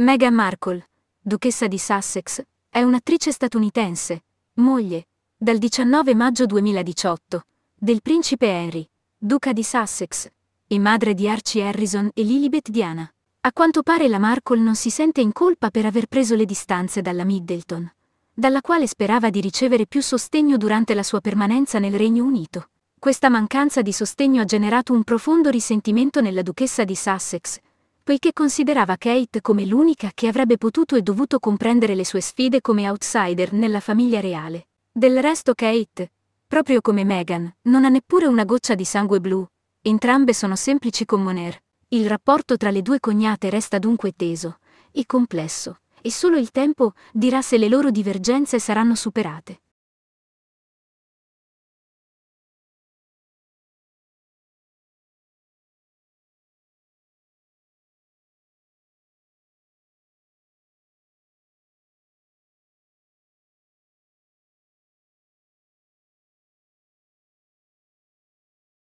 Meghan Markle, duchessa di Sussex, è un'attrice statunitense, moglie, dal 19 maggio 2018, del principe Henry, duca di Sussex, e madre di Archie Harrison e Lilibet Diana. A quanto pare la Markle non si sente in colpa per aver preso le distanze dalla Middleton, dalla quale sperava di ricevere più sostegno durante la sua permanenza nel Regno Unito. Questa mancanza di sostegno ha generato un profondo risentimento nella duchessa di Sussex, poiché considerava Kate come l'unica che avrebbe potuto e dovuto comprendere le sue sfide come outsider nella famiglia reale. Del resto Kate, proprio come Meghan, non ha neppure una goccia di sangue blu, entrambe sono semplici commoner. Il rapporto tra le due cognate resta dunque teso e complesso, e solo il tempo dirà se le loro divergenze saranno superate.